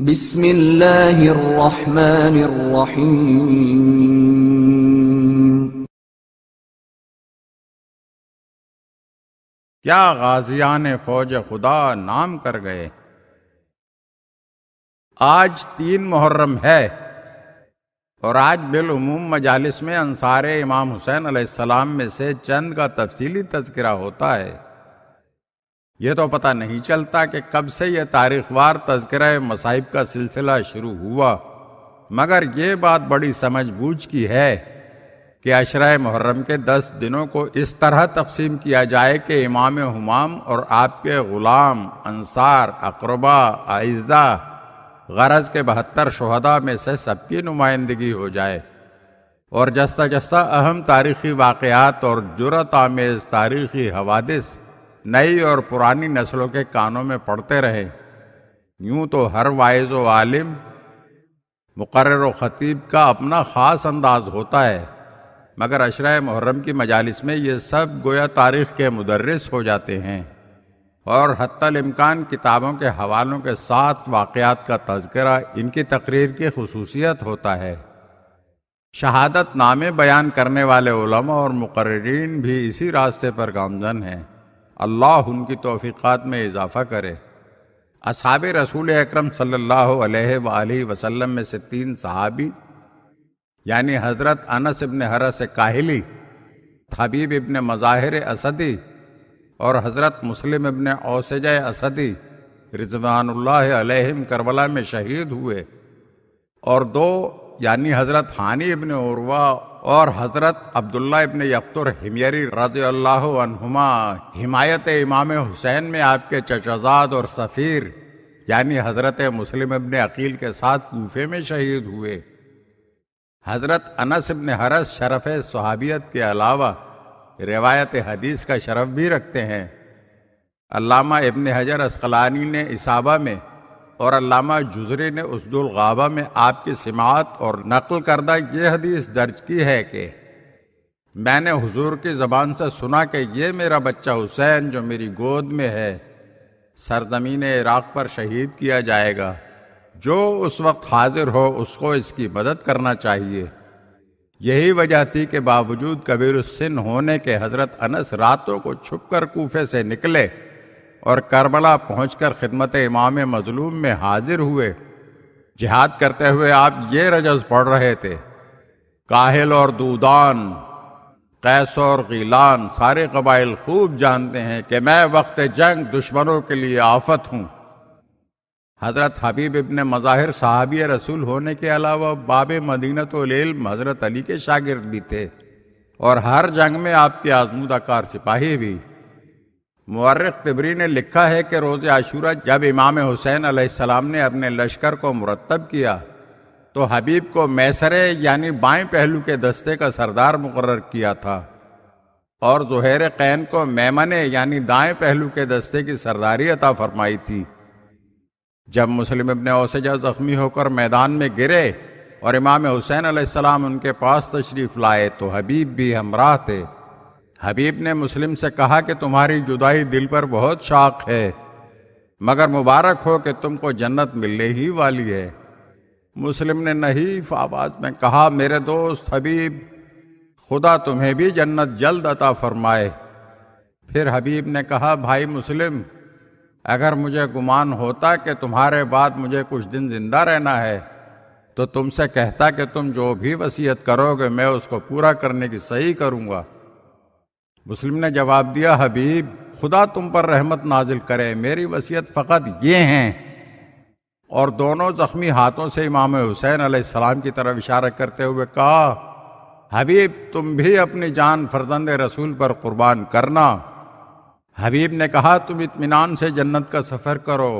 बिस्मिल्लाहिर्रहमानिर्रहीम क्या गाजियान फौज खुदा नाम कर गए आज तीन मुहर्रम है और आज बिलूम मजालिस में अनसार इमाम हुसैन सलाम में से चंद का तफसीली तस्करा होता है ये तो पता नहीं चलता कि कब से यह तारीखवार तस्कर मसाइब का सिलसिला शुरू हुआ मगर ये बात बड़ी समझबूझ की है कि अशरा मुहर्रम के दस दिनों को इस तरह तकसीम किया जाए कि इमाम हमाम और आपके ग़ुलाम अंसार अकरबा आइज़ा गरज के बहत्तर शहदा में से सबकी नुमाइंदगी हो जाए और जस्ता जस्ता अहम तारीखी वाक़ात और जुरत आमेज़ तारीखी हवादिस नई और पुरानी नस्लों के कानों में पड़ते रहे यूं तो हर वाइज वालिम मुकर ख़तीब का अपना ख़ास अंदाज होता है मगर अशर मुहर्रम की मजालस में ये सब गोया तारीख़ के मदरस हो जाते हैं और हत्तलमकान किताबों के हवालों के साथ वाक़ात का तस्करा इनकी तकरीर की खसूसियत होता है शहादत नामे बयान करने वाले और मुकर्रीन भी इसी रास्ते पर गामजन हैं अल्लाह उनकी तोफ़ीक़ात में इजाफ़ा करे असहाब रसूल अक्रम सल्लल्लाहु वसल्लम में से तीन सहाबी यानी हज़रत अनस इबन हरस काहली हबीब इबन मज़ाहिर असदी और हज़रत मुस्लिम इबन औसज असदी रिजवानुल्लाह करबला में शहीद हुए और दो यानी हज़रत हानि इबन उर्वा और हजरत अब्दुल्ला इबन यकतुर हिमयरी रजी हिमायत इमाम हुसैन में आपके चचाजाद और सफ़ीर यानी हजरत मुस्लिम इबन अकील के साथ कूफे में शहीद हुए हजरत अनस इबन हरस शरफ सहाबियत के अलावा रिवायत हदीस का शरफ भी रखते हैं अलामा इबन हजर असकलानी ने इसाबा में और अलामा जुजरे ने उसदुल गाबा में आपकी समात और नकल करदा यह हदीस दर्ज की है कि मैंने हुजूर की ज़बान से सुना कि यह मेरा बच्चा हुसैन जो मेरी गोद में है सरजमीन इराक़ पर शहीद किया जाएगा जो उस वक्त हाजिर हो उसको इसकी मदद करना चाहिए यही वजह थी कि बावजूद कबीर सिन होने के हज़रत अनस रातों को छुप कर कूफे से निकले और करबला पहुंचकर खिदमत इमाम मजलूम में हाजिर हुए जिहाद करते हुए आप ये रजस पढ़ रहे थे काहिल और दूदान कैस और गीलान सारे कबाइल खूब जानते हैं कि मैं वक्त जंग दुश्मनों के लिए आफत हूँ हज़रत हबीब इबन मज़ाहिर साहबी रसूल होने के अलावा बाब मदीनत हज़रत अली के शागिर्द भी थे और हर जंग में आपके आजमूदा कार सिपाही भी मर्रख तिबरी ने लिखा है कि रोज़ आशूरा जब इमाम हुसैन आसमाम ने अपने लश्कर को मुरतब किया तो हबीब को मैसरे यानी बाएं पहलू के दस्ते का सरदार मुकर किया था और जहर कैन को मैमने यानी दाएं पहलू के दस्ते की सरदारी अता फरमाई थी जब मुस्लिम अबन ओसजा ज़ख्मी होकर मैदान में गिरे और इमाम हुसैन आसमाम उनके पास तशरीफ़ लाए तो हबीब भी हमराह थे हबीब ने मुस्लिम से कहा कि तुम्हारी जुदाई दिल पर बहुत शाख है मगर मुबारक हो कि तुमको जन्नत मिलने ही वाली है मुस्लिम ने नहीफ आवाज में कहा मेरे दोस्त हबीब खुदा तुम्हें भी जन्नत जल्द अता फरमाए फिर हबीब ने कहा भाई मुस्लिम अगर मुझे गुमान होता कि तुम्हारे बाद मुझे कुछ दिन जिंदा रहना है तो तुमसे कहता कि तुम जो भी वसीयत करोगे मैं उसको पूरा करने की सही करूँगा मुस्लिम ने जवाब दिया हबीब खुदा तुम पर रहमत नाजिल करे मेरी वसीयत फ़कत ये हैं और दोनों ज़ख्मी हाथों से इमाम हुसैन आसमाम की तरफ इशारा करते हुए कहा हबीब तुम भी अपनी जान फरजंद रसूल पर कुर्बान करना हबीब ने कहा तुम इतमान से जन्नत का सफ़र करो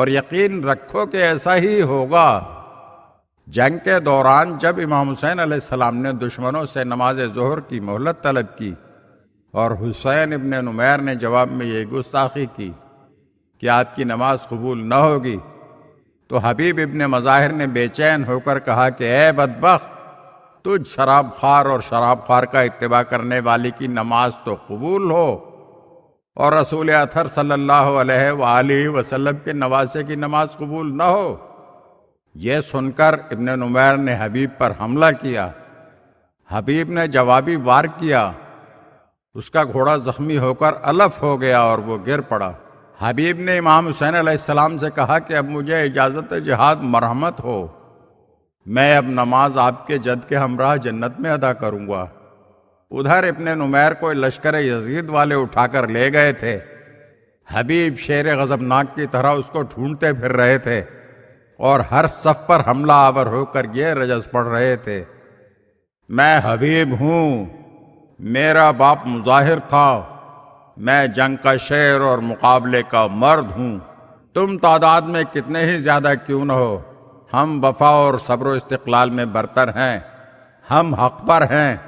और यकीन रखो कि ऐसा ही होगा जंग के दौरान जब इमाम हुसैन आसमाम ने दुश्मनों से नमाज जहर की मोहलत तलब की और हुसैन इबन नुमैर ने जवाब में ये गुस्ताखी की कि आपकी नमाज कबूल न होगी तो हबीब इबन मज़ाहिर ने बेचैन होकर कहा कि ए बदबक तुझ शराब खार और शराब खार का इतबा करने वाले की नमाज तो कबूल हो और रसूल अथर सल्लल्लाहु अलैहि वसल्लम के नवासे की नमाज कबूल न हो यह सुनकर इबन नुमैर ने हबीब पर हमला किया हबीब ने जवाबी वार किया उसका घोड़ा जख्मी होकर अलफ हो गया और वो गिर पड़ा हबीब ने इमाम हुसैन आसमाम से कहा कि अब मुझे इजाज़त जहाद मरहमत हो मैं अब नमाज आपके जद के हमराह जन्नत में अदा करूँगा उधर इपने नुमैर को लश्कर यजीद वाले उठाकर ले गए थे हबीब शेर गज़बनाक की तरह उसको ढूंढते फिर रहे थे और हर सफ पर हमला आवर होकर ये रजस पढ़ रहे थे मैं हबीब हूँ मेरा बाप मुजाहिर था मैं जंग का शेर और मुकाबले का मर्द हूँ तुम तादाद में कितने ही ज़्यादा क्यों न हो हम वफा और सब्र इस्तलाल में बरतर हैं हम हक पर हैं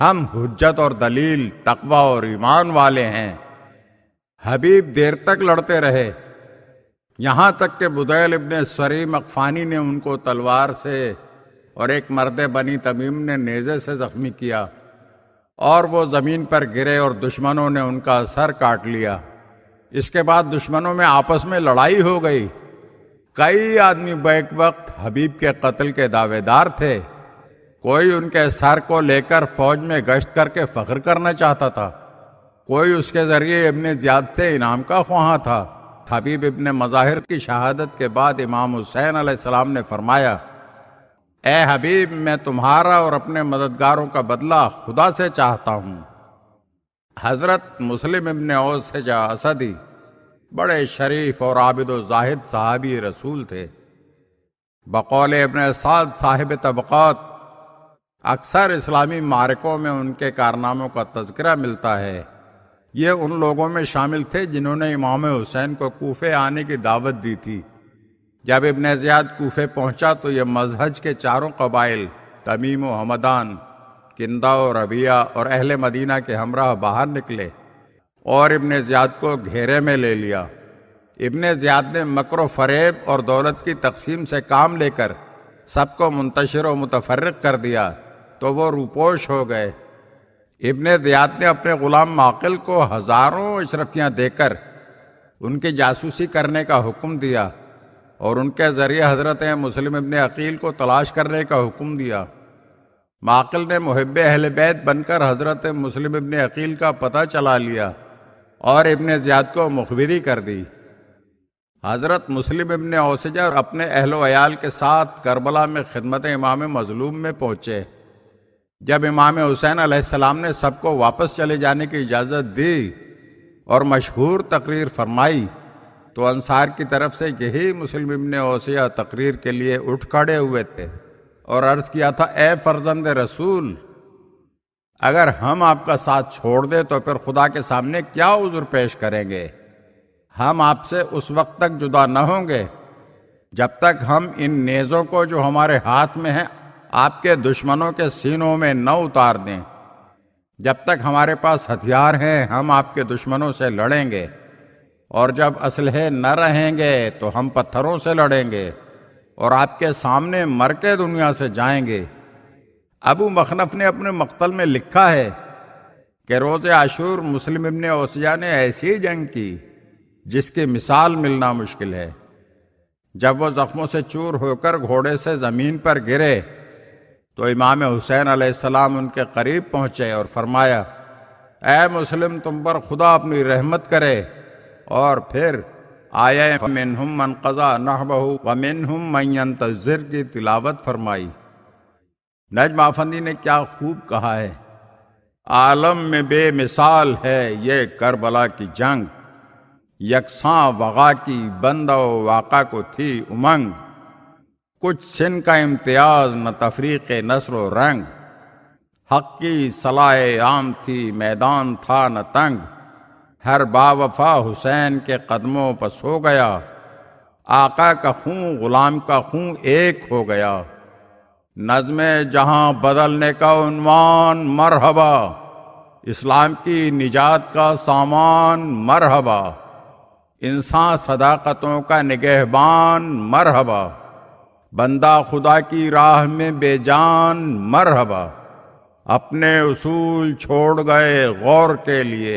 हम हजत और दलील तकवा और ईमान वाले हैं हबीब देर तक लड़ते रहे यहाँ तक कि बुदैल इबन सरी मकफानी ने उनको तलवार से और एक मर्द बनी तमीम ने नेज़े से ज़ख्मी किया और वो ज़मीन पर गिरे और दुश्मनों ने उनका सर काट लिया इसके बाद दुश्मनों में आपस में लड़ाई हो गई कई आदमी बैक वक्त हबीब के कत्ल के दावेदार थे कोई उनके सर को लेकर फौज में गश्त करके फ़ख्र करना चाहता था कोई उसके ज़रिए इबन ज्याद से इनाम का ख्वाहा था हबीब इबन मज़ाहिर की शहादत के बाद इमाम हुसैन आसमाम ने फरमाया ए हबीब मैं तुम्हारा और अपने मददगारों का बदला खुदा से चाहता हूँ हज़रत मुस्लिम इबन औस असदी बड़े शरीफ और आबिद जाहिद साहबी रसूल थे बकौल इबन साद साहिब तबक़ात अक्सर इस्लामी मारकों में उनके कारनामों का तस्करा मिलता है ये उन लोगों में शामिल थे जिन्होंने इमाम हुसैन को कोफे आने की दावत दी थी जब इबन ज़्याद कोफे पहुंचा तो यह मजहज के चारों कबाइल तमीम व हमदान किंदा और रबिया और अहल मदीना के हमराह बाहर निकले और इबन ज़्याद को घेरे में ले लिया इबन ज़्याद ने मकर फरेब और दौलत की तकसीम से काम लेकर सबको मुंतशर व मुतफर कर दिया तो वो रूपोश हो गए इबन ज्याद ने अपने ग़ुलाम माकिल को हज़ारों अशरफियाँ देकर उनकी जासूसी करने का हुक्म दिया और उनके ज़रिए हज़रत मुस्लिम इबन अकील को तलाश करने का हुक्म दिया माकिल ने मुहब अहल बैत बनकर हज़रत मुस्लिम इबन अकील का पता चला लिया और इबन ज़ियाद को मुखबिरी कर दी हज़रत मुस्लिम इबन औसजा अपने अहल वयाल के साथ करबला में खिदमत इमाम मजलूम में पहुँचे जब इमाम हुसैन आसमाम ने सबको वापस चले जाने की इजाज़त दी और मशहूर तकरीर फरमाई तो अंसार की तरफ से यही मुस्लिम इबन ओसिया तकरीर के लिए उठ खड़े हुए थे और अर्ज किया था ए फर्जंद रसूल अगर हम आपका साथ छोड़ दें तो फिर खुदा के सामने क्या उज़ुर पेश करेंगे हम आपसे उस वक्त तक जुदा न होंगे जब तक हम इन नेज़ों को जो हमारे हाथ में हैं आपके दुश्मनों के सीनों में न उतार दें जब तक हमारे पास हथियार हैं हम आपके दुश्मनों से लड़ेंगे और जब असलहे न रहेंगे तो हम पत्थरों से लड़ेंगे और आपके सामने मर के दुनिया से जाएंगे अबू मखनफ ने अपने मकतल में लिखा है कि रोज़ आशूर मुस्लिम इबन ओसिया ने ऐसी जंग की जिसकी मिसाल मिलना मुश्किल है जब वो ज़ख्मों से चूर होकर घोड़े से ज़मीन पर गिरे तो इमाम हुसैन आसमाम उनके करीब पहुँचे और फरमाया ए मुस्लिम तुम पर खुदा अपनी रहमत करे और फिर आय मिनहुम मन कज़ा नहबहू व मिनहुम मैं तजर की तिलावत फरमाई नजमाफंदी ने क्या खूब कहा है आलम में बेमिसाल है ये करबला की जंग यकसा वगा की बंद वाका को थी उमंग कुछ सिन का इम्तियाज न तफरीक नसर रंग हक की सलाह आम थी मैदान था न तंग हर बावफा हुसैन के कदमों पर सो गया आका का खूं गुलाम का खूं एक हो गया नज़म जहां बदलने का उन्वान मरहबा इस्लाम की निजात का सामान मरहबा इंसान सदाकतों का निगहबान मरहबा बंदा खुदा की राह में बेजान मरहबा अपने उसूल छोड़ गए गौर के लिए